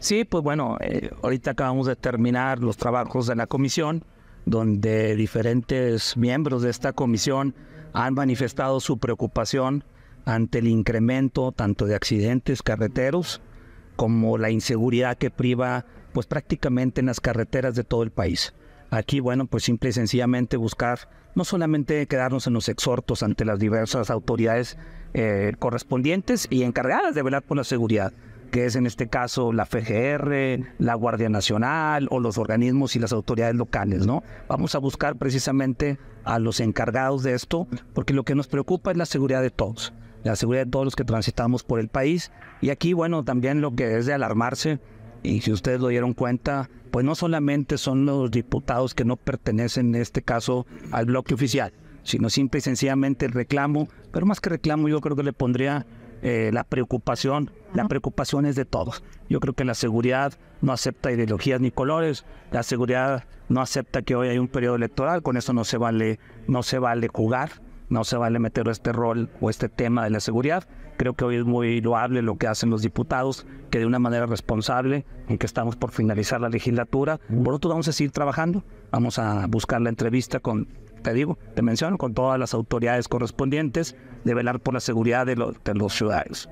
Sí, pues bueno, eh, ahorita acabamos de terminar los trabajos de la comisión, donde diferentes miembros de esta comisión han manifestado su preocupación ante el incremento tanto de accidentes carreteros como la inseguridad que priva pues prácticamente en las carreteras de todo el país. Aquí, bueno, pues simple y sencillamente buscar no solamente quedarnos en los exhortos ante las diversas autoridades eh, correspondientes y encargadas de velar por la seguridad, que es en este caso la FGR, la Guardia Nacional o los organismos y las autoridades locales, ¿no? Vamos a buscar precisamente a los encargados de esto, porque lo que nos preocupa es la seguridad de todos, la seguridad de todos los que transitamos por el país. Y aquí, bueno, también lo que es de alarmarse, y si ustedes lo dieron cuenta, pues no solamente son los diputados que no pertenecen en este caso al bloque oficial, sino simple y sencillamente el reclamo, pero más que reclamo yo creo que le pondría eh, la preocupación, la preocupación es de todos. Yo creo que la seguridad no acepta ideologías ni colores, la seguridad no acepta que hoy hay un periodo electoral, con eso no se vale, no se vale jugar, no se vale meter este rol o este tema de la seguridad. Creo que hoy es muy loable lo que hacen los diputados, que de una manera responsable, en que estamos por finalizar la legislatura, por otro vamos a seguir trabajando, vamos a buscar la entrevista con te digo, te menciono, con todas las autoridades correspondientes, de velar por la seguridad de, los, de los ciudadanos.